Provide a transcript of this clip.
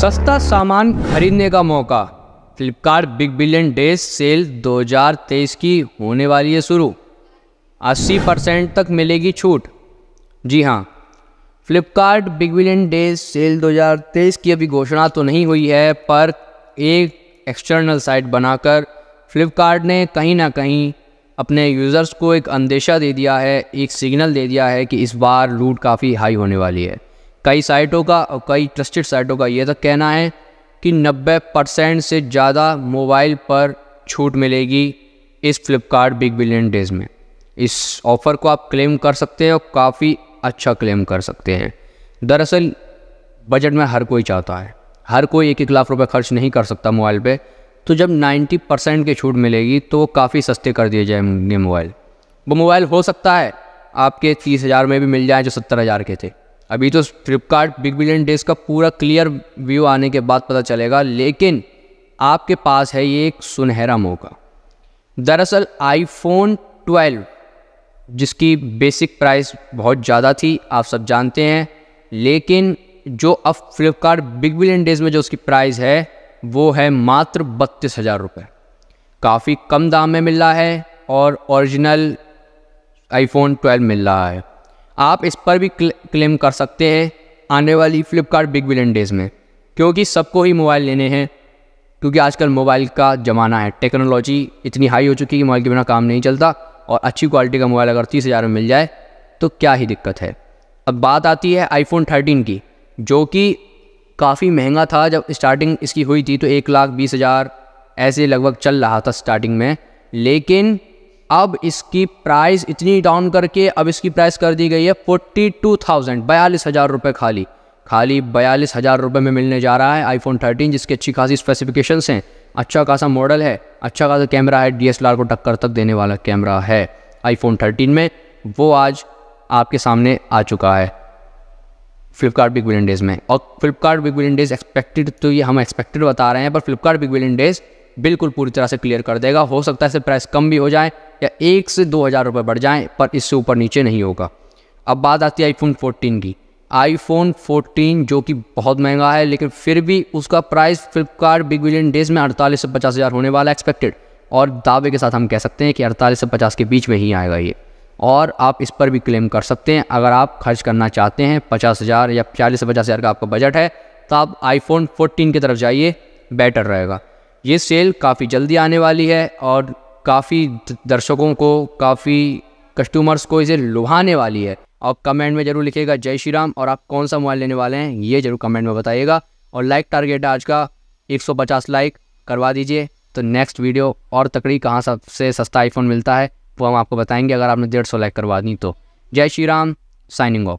सस्ता सामान खरीदने का मौका Flipkart big billion days sale 2023 की होने वाली है शुरू 80 परसेंट तक मिलेगी छूट जी हाँ Flipkart big billion days sale 2023 की अभी घोषणा तो नहीं हुई है पर एक एक्सटर्नल साइट बनाकर फ्लिपकार्ट ने कहीं ना कहीं अपने यूज़र्स को एक अंदेशा दे दिया है एक सिग्नल दे दिया है कि इस बार लूट काफ़ी हाई होने वाली है कई साइटों का और कई ट्रस्टेड साइटों का ये तक तो कहना है कि 90 परसेंट से ज़्यादा मोबाइल पर छूट मिलेगी इस फ्लिपकार्ट बिग बिलियन डेज़ में इस ऑफ़र को आप क्लेम कर सकते हैं और काफ़ी अच्छा क्लेम कर सकते हैं दरअसल बजट में हर कोई चाहता है हर कोई एक एक लाख रुपए खर्च नहीं कर सकता मोबाइल पे तो जब 90 परसेंट की छूट मिलेगी तो काफ़ी सस्ते कर दिए जाएंगे मोबाइल वो मोबाइल हो सकता है आपके तीस हज़ार में भी मिल जाए जो सत्तर हज़ार के थे अभी तो फ्लिपकार्ट बिग बिलियन डेज का पूरा क्लियर व्यू आने के बाद पता चलेगा लेकिन आपके पास है ये एक सुनहरा मौका दरअसल आईफोन 12 जिसकी बेसिक प्राइस बहुत ज़्यादा थी आप सब जानते हैं लेकिन जो अब फ्लिपकार्ट बिग बिलियन डेज में जो उसकी प्राइस है वो है मात्र बत्तीस हज़ार रुपये काफ़ी कम दाम में मिल रहा है और ओरिजिनल आईफोन 12 मिल रहा है आप इस पर भी क्लेम कर सकते हैं आने वाली फ्लिपकार्ट बिग बिलियन डेज़ में क्योंकि सबको ही मोबाइल लेने हैं क्योंकि आजकल मोबाइल का ज़माना है टेक्नोलॉजी इतनी हाई हो चुकी है कि मोबाइल के बिना काम नहीं चलता और अच्छी क्वालिटी का मोबाइल अगर तीस हज़ार में मिल जाए तो क्या ही दिक्कत है अब बात आती है आईफोन थर्टीन की जो कि काफ़ी महंगा था जब स्टार्टिंग इसकी हुई थी तो एक लाख बीस हज़ार ऐसे लगभग चल रहा था स्टार्टिंग में लेकिन अब इसकी प्राइस इतनी डाउन करके अब इसकी प्राइस कर दी गई है फोर्टी टू थाउजेंड बयालीस हज़ार रुपये खाली खाली बयालीस हज़ार रुपये में मिलने जा रहा है आईफोन थर्टीन जिसकी अच्छी खासी स्पेसिफिकेशंस हैं अच्छा खासा मॉडल है अच्छा खासा कैमरा है डी को टक्कर तक देने वाला कैमरा है आईफोन थर्टीन में वो आज आपके सामने आ चुका है फ्लिपकार्ट बिग बिलियन डेज़ में और Flipkart big billion days expected तो ये हम एक्सपेक्टेड बता रहे हैं पर फ्लिपकार्ट बिग बिलियन डेज़ बिल्कुल पूरी तरह से क्लियर कर देगा हो सकता है इससे प्राइस कम भी हो जाए या एक से दो हज़ार रुपये बढ़ जाएँ पर इससे ऊपर नीचे नहीं होगा अब बात आती है आईफोन फोर्टीन की आईफोन फोर्टीन जो कि बहुत महंगा है लेकिन फिर भी उसका price Flipkart big billion days में अड़तालीस से पचास हज़ार होने वाला एक्सपेक्टेड और दावे के साथ हम कह सकते हैं कि अड़तालीस से पचास के बीच में ही आएगा ये और आप इस पर भी क्लेम कर सकते हैं अगर आप खर्च करना चाहते हैं पचास हज़ार या चालीस से पचास हज़ार का आपका बजट है तो आप आईफोन फोर्टीन की तरफ जाइए बेटर रहेगा ये सेल काफ़ी जल्दी आने वाली है और काफ़ी दर्शकों को काफ़ी कस्टमर्स को इसे लुभाने वाली है और कमेंट में जरूर लिखिएगा जय श्री राम और आप कौन सा मोबाइल लेने वाले हैं ये जरूर कमेंट में बताइएगा और लाइक टारगेट आज का 150 लाइक करवा दीजिए तो नेक्स्ट वीडियो और तकड़ी कहाँ सबसे सस्ता आईफोन मिलता है वो हम आपको बताएंगे अगर आपने डेढ़ सौ लाइक करवा दी तो जय श्री राम साइनिंग ऑफ